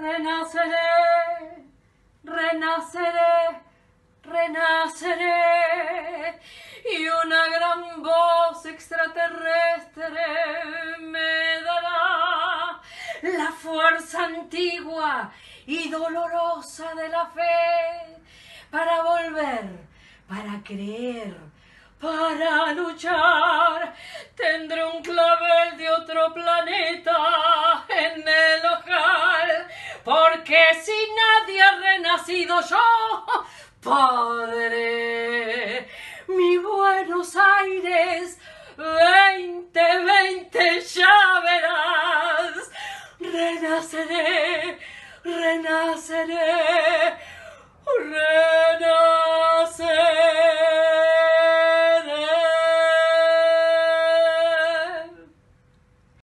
renaceré, renaceré, renaceré. Y una gran voz extraterrestre me dará la fuerza antigua y dolorosa de la fe para volver, para creer, para luchar. Tendré un clavel de otro planeta porque si nadie ha renacido yo, podré. mi Buenos Aires, 2020 ya verás, renaceré, renaceré.